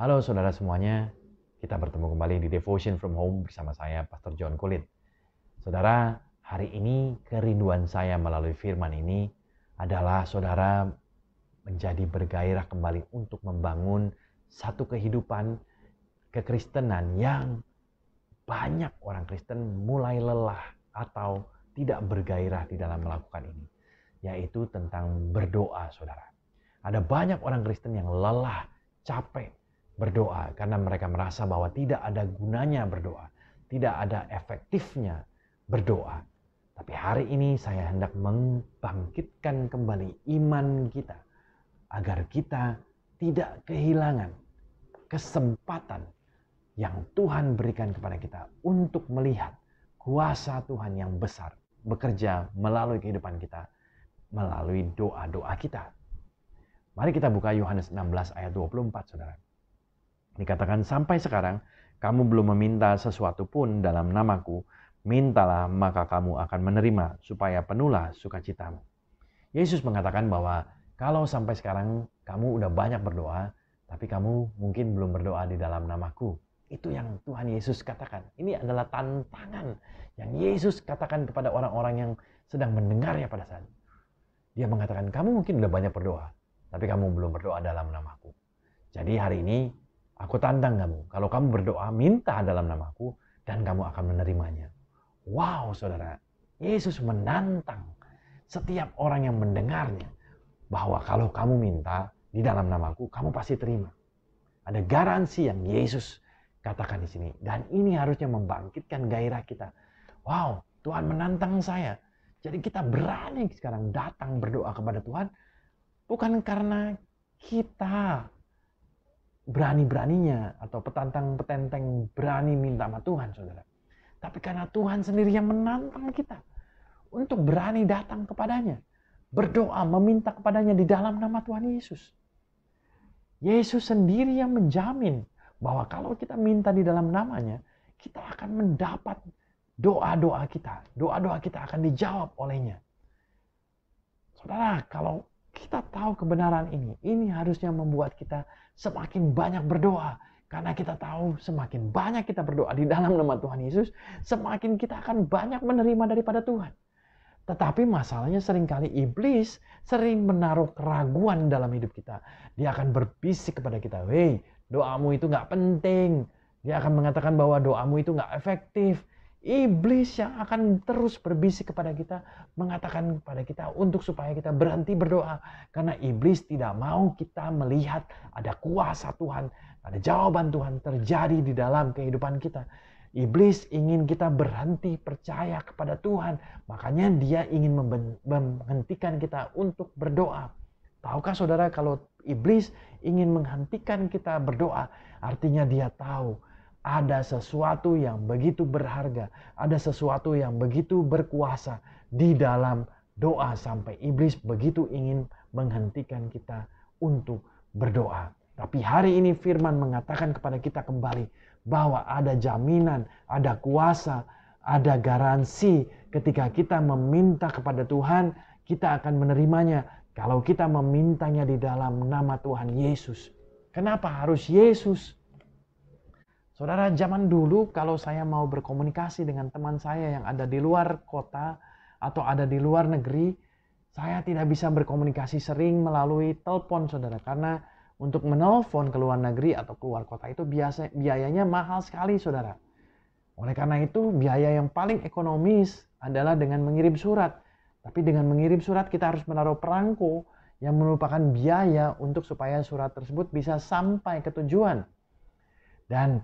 Halo saudara semuanya, kita bertemu kembali di Devotion from Home bersama saya Pastor John Kulit. Saudara, hari ini kerinduan saya melalui firman ini adalah saudara menjadi bergairah kembali untuk membangun satu kehidupan kekristenan yang banyak orang Kristen mulai lelah atau tidak bergairah di dalam melakukan ini, yaitu tentang berdoa, saudara. Ada banyak orang Kristen yang lelah, capek, berdoa karena mereka merasa bahwa tidak ada gunanya berdoa, tidak ada efektifnya berdoa. Tapi hari ini saya hendak membangkitkan kembali iman kita agar kita tidak kehilangan kesempatan yang Tuhan berikan kepada kita untuk melihat kuasa Tuhan yang besar bekerja melalui kehidupan kita, melalui doa-doa kita. Mari kita buka Yohanes 16 ayat 24, saudara. Dikatakan sampai sekarang, kamu belum meminta sesuatu pun dalam namaku, mintalah maka kamu akan menerima, supaya penuhlah sukacitamu. Yesus mengatakan bahwa kalau sampai sekarang kamu udah banyak berdoa, tapi kamu mungkin belum berdoa di dalam namaku. Itu yang Tuhan Yesus katakan. Ini adalah tantangan yang Yesus katakan kepada orang-orang yang sedang mendengarnya pada saat itu. Dia mengatakan, kamu mungkin udah banyak berdoa, tapi kamu belum berdoa dalam namaku. Jadi hari ini Aku tantang kamu, kalau kamu berdoa minta dalam namaku dan kamu akan menerimanya. Wow, Saudara. Yesus menantang setiap orang yang mendengarnya bahwa kalau kamu minta di dalam namaku, kamu pasti terima. Ada garansi yang Yesus katakan di sini dan ini harusnya membangkitkan gairah kita. Wow, Tuhan menantang saya. Jadi kita berani sekarang datang berdoa kepada Tuhan bukan karena kita berani-beraninya atau petantang-petenteng berani minta sama Tuhan, saudara. Tapi karena Tuhan sendiri yang menantang kita untuk berani datang kepadanya, berdoa, meminta kepadanya di dalam nama Tuhan Yesus. Yesus sendiri yang menjamin bahwa kalau kita minta di dalam namanya, kita akan mendapat doa-doa kita. Doa-doa kita akan dijawab olehnya. Saudara, kalau kita tahu kebenaran ini, ini harusnya membuat kita semakin banyak berdoa. Karena kita tahu semakin banyak kita berdoa di dalam nama Tuhan Yesus, semakin kita akan banyak menerima daripada Tuhan. Tetapi masalahnya seringkali iblis sering menaruh keraguan dalam hidup kita. Dia akan berbisik kepada kita, hei doamu itu nggak penting. Dia akan mengatakan bahwa doamu itu nggak efektif. Iblis yang akan terus berbisik kepada kita, mengatakan kepada kita untuk supaya kita berhenti berdoa. Karena iblis tidak mau kita melihat ada kuasa Tuhan, ada jawaban Tuhan terjadi di dalam kehidupan kita. Iblis ingin kita berhenti percaya kepada Tuhan. Makanya dia ingin menghentikan kita untuk berdoa. Tahukah saudara kalau iblis ingin menghentikan kita berdoa, artinya dia tahu ada sesuatu yang begitu berharga, ada sesuatu yang begitu berkuasa di dalam doa sampai iblis begitu ingin menghentikan kita untuk berdoa. Tapi hari ini firman mengatakan kepada kita kembali bahwa ada jaminan, ada kuasa, ada garansi ketika kita meminta kepada Tuhan, kita akan menerimanya kalau kita memintanya di dalam nama Tuhan Yesus. Kenapa harus Yesus? Saudara, zaman dulu kalau saya mau berkomunikasi dengan teman saya yang ada di luar kota atau ada di luar negeri, saya tidak bisa berkomunikasi sering melalui telepon, saudara, karena untuk menelpon ke luar negeri atau ke luar kota itu biasa biayanya mahal sekali, saudara. Oleh karena itu, biaya yang paling ekonomis adalah dengan mengirim surat. Tapi dengan mengirim surat kita harus menaruh perangko yang merupakan biaya untuk supaya surat tersebut bisa sampai ke tujuan. Dan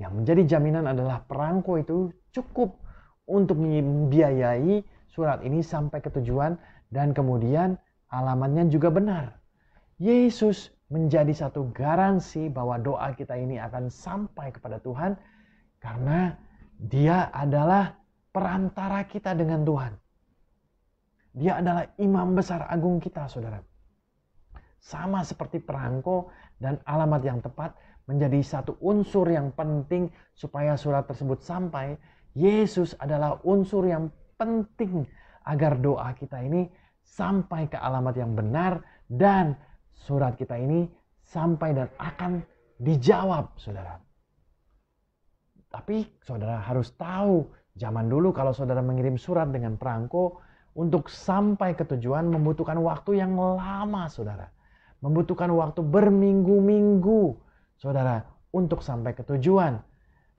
yang menjadi jaminan adalah perangko itu cukup untuk membiayai surat ini sampai ke tujuan dan kemudian alamatnya juga benar. Yesus menjadi satu garansi bahwa doa kita ini akan sampai kepada Tuhan karena dia adalah perantara kita dengan Tuhan. Dia adalah imam besar agung kita, saudara. Sama seperti perangko dan alamat yang tepat, menjadi satu unsur yang penting supaya surat tersebut sampai. Yesus adalah unsur yang penting agar doa kita ini sampai ke alamat yang benar dan surat kita ini sampai dan akan dijawab, saudara. Tapi saudara harus tahu, zaman dulu kalau saudara mengirim surat dengan perangko, untuk sampai ke tujuan membutuhkan waktu yang lama, saudara. Membutuhkan waktu berminggu-minggu saudara, untuk sampai ke tujuan.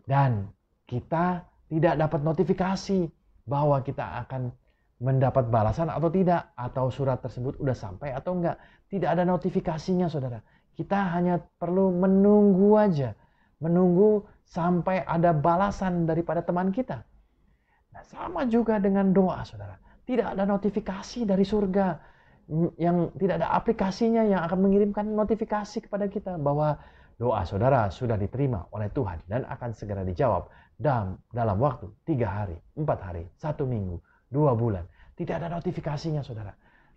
Dan kita tidak dapat notifikasi bahwa kita akan mendapat balasan atau tidak, atau surat tersebut udah sampai atau enggak. Tidak ada notifikasinya, saudara. Kita hanya perlu menunggu aja, menunggu sampai ada balasan daripada teman kita. Nah, sama juga dengan doa, saudara. Tidak ada notifikasi dari surga yang tidak ada aplikasinya yang akan mengirimkan notifikasi kepada kita bahwa Doa saudara sudah diterima oleh Tuhan dan akan segera dijawab dalam, dalam waktu tiga hari, empat hari, satu minggu, dua bulan. Tidak ada notifikasinya saudara.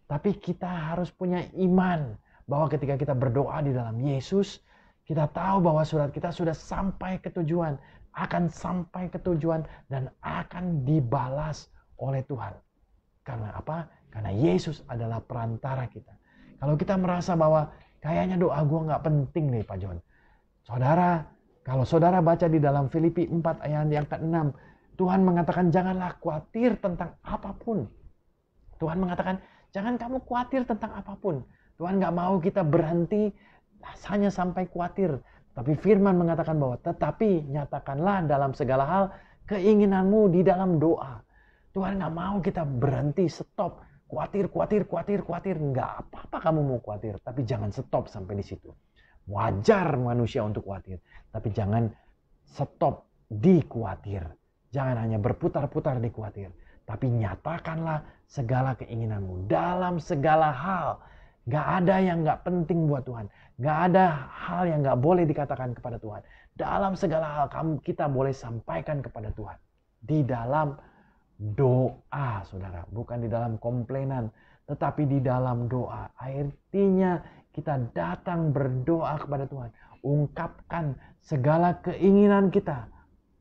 Tapi kita harus punya iman bahwa ketika kita berdoa di dalam Yesus, kita tahu bahwa surat kita sudah sampai ke tujuan, akan sampai ke tujuan dan akan dibalas oleh Tuhan. Karena apa? Karena Yesus adalah perantara kita. Kalau kita merasa bahwa kayaknya doa gue nggak penting nih Pak John. Saudara, kalau saudara baca di dalam Filipi 4 ayat yang ke-6, Tuhan mengatakan janganlah khawatir tentang apapun. Tuhan mengatakan jangan kamu khawatir tentang apapun. Tuhan gak mau kita berhenti rasanya sampai khawatir. Tapi firman mengatakan bahwa tetapi nyatakanlah dalam segala hal keinginanmu di dalam doa. Tuhan gak mau kita berhenti stop khawatir khawatir khawatir khawatir nggak apa-apa kamu mau khawatir tapi jangan stop sampai di situ Wajar manusia untuk khawatir, tapi jangan stop di khawatir. Jangan hanya berputar-putar di khawatir, tapi nyatakanlah segala keinginanmu dalam segala hal. Gak ada yang gak penting buat Tuhan. Gak ada hal yang gak boleh dikatakan kepada Tuhan. Dalam segala hal kamu kita boleh sampaikan kepada Tuhan. Di dalam doa saudara. Bukan di dalam komplainan. Tetapi di dalam doa. Artinya kita datang berdoa kepada Tuhan, ungkapkan segala keinginan kita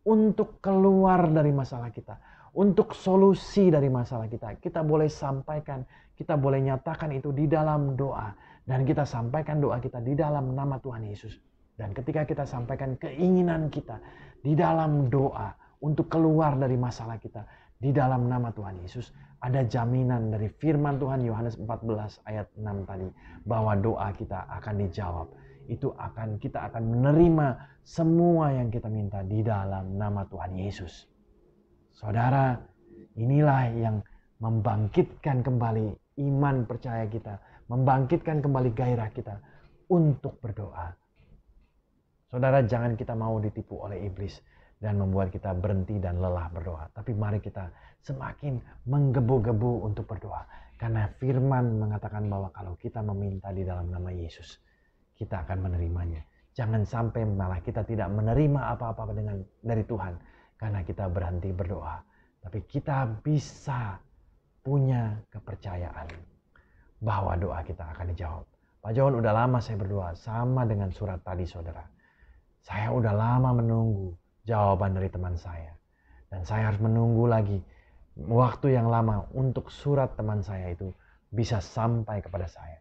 untuk keluar dari masalah kita, untuk solusi dari masalah kita. Kita boleh sampaikan, kita boleh nyatakan itu di dalam doa dan kita sampaikan doa kita di dalam nama Tuhan Yesus. Dan ketika kita sampaikan keinginan kita di dalam doa untuk keluar dari masalah kita, di dalam nama Tuhan Yesus ada jaminan dari firman Tuhan Yohanes 14 ayat 6 tadi bahwa doa kita akan dijawab. Itu akan kita akan menerima semua yang kita minta di dalam nama Tuhan Yesus. Saudara, inilah yang membangkitkan kembali iman percaya kita, membangkitkan kembali gairah kita untuk berdoa. Saudara, jangan kita mau ditipu oleh iblis dan membuat kita berhenti dan lelah berdoa. Tapi mari kita semakin menggebu-gebu untuk berdoa. Karena firman mengatakan bahwa kalau kita meminta di dalam nama Yesus, kita akan menerimanya. Jangan sampai malah kita tidak menerima apa-apa dengan dari Tuhan karena kita berhenti berdoa. Tapi kita bisa punya kepercayaan bahwa doa kita akan dijawab. Pak John, udah lama saya berdoa sama dengan surat tadi saudara. Saya udah lama menunggu jawaban dari teman saya. Dan saya harus menunggu lagi waktu yang lama untuk surat teman saya itu bisa sampai kepada saya.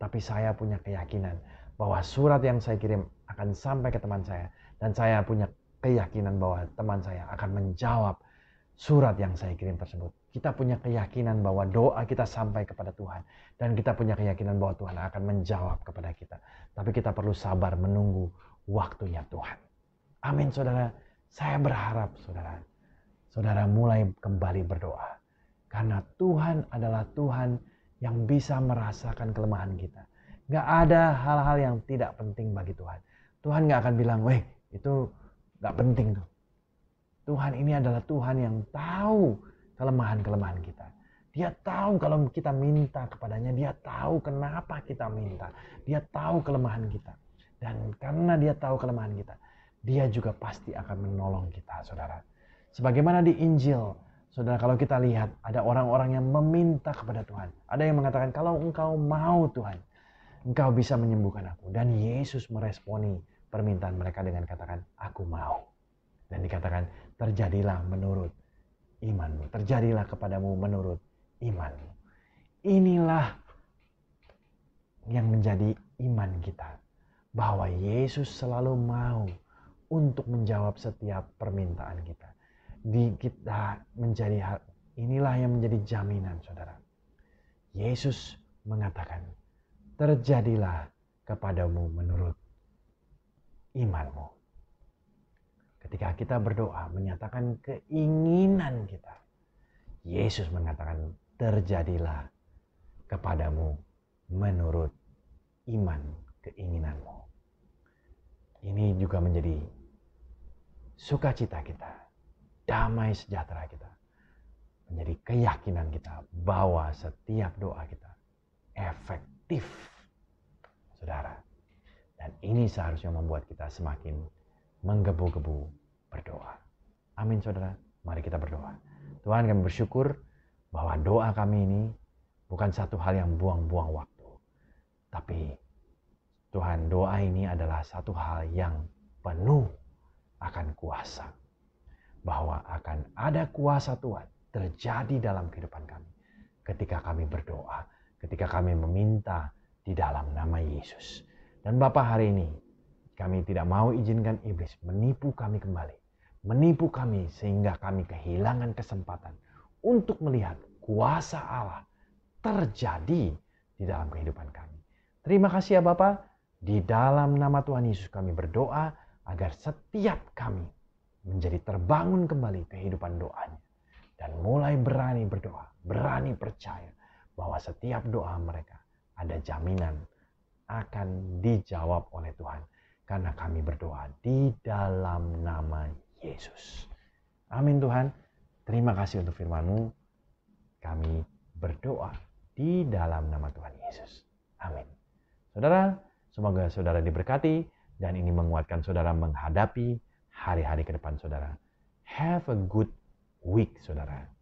Tapi saya punya keyakinan bahwa surat yang saya kirim akan sampai ke teman saya. Dan saya punya keyakinan bahwa teman saya akan menjawab surat yang saya kirim tersebut kita punya keyakinan bahwa doa kita sampai kepada Tuhan dan kita punya keyakinan bahwa Tuhan akan menjawab kepada kita. Tapi kita perlu sabar menunggu waktunya Tuhan. Amin saudara. Saya berharap saudara. Saudara mulai kembali berdoa. Karena Tuhan adalah Tuhan yang bisa merasakan kelemahan kita. Gak ada hal-hal yang tidak penting bagi Tuhan. Tuhan gak akan bilang, weh itu gak penting tuh. Tuhan ini adalah Tuhan yang tahu kelemahan-kelemahan kita. Dia tahu kalau kita minta kepadanya, dia tahu kenapa kita minta. Dia tahu kelemahan kita. Dan karena dia tahu kelemahan kita, dia juga pasti akan menolong kita, saudara. Sebagaimana di Injil, saudara, kalau kita lihat ada orang-orang yang meminta kepada Tuhan. Ada yang mengatakan, kalau engkau mau Tuhan, engkau bisa menyembuhkan aku. Dan Yesus meresponi permintaan mereka dengan katakan, aku mau. Dan dikatakan, terjadilah menurut imanmu. Terjadilah kepadamu menurut imanmu. Inilah yang menjadi iman kita. Bahwa Yesus selalu mau untuk menjawab setiap permintaan kita. Di kita menjadi hal inilah yang menjadi jaminan saudara. Yesus mengatakan, terjadilah kepadamu menurut imanmu. Ketika kita berdoa menyatakan keinginan kita, Yesus mengatakan terjadilah kepadamu menurut iman keinginanmu. Ini juga menjadi sukacita kita, damai sejahtera kita, menjadi keyakinan kita bahwa setiap doa kita efektif. Saudara, dan ini seharusnya membuat kita semakin menggebu-gebu berdoa. Amin saudara, mari kita berdoa. Tuhan kami bersyukur bahwa doa kami ini bukan satu hal yang buang-buang waktu. Tapi Tuhan doa ini adalah satu hal yang penuh akan kuasa. Bahwa akan ada kuasa Tuhan terjadi dalam kehidupan kami. Ketika kami berdoa, ketika kami meminta di dalam nama Yesus. Dan Bapak hari ini kami tidak mau izinkan iblis menipu kami kembali. Menipu kami sehingga kami kehilangan kesempatan untuk melihat kuasa Allah terjadi di dalam kehidupan kami. Terima kasih ya Bapak. Di dalam nama Tuhan Yesus kami berdoa agar setiap kami menjadi terbangun kembali kehidupan doanya dan mulai berani berdoa, berani percaya bahwa setiap doa mereka ada jaminan akan dijawab oleh Tuhan karena kami berdoa di dalam nama Yesus. Amin Tuhan. Terima kasih untuk firman-Mu. Kami berdoa di dalam nama Tuhan Yesus. Amin. Saudara, semoga saudara diberkati dan ini menguatkan saudara menghadapi hari-hari ke depan saudara. Have a good week, saudara.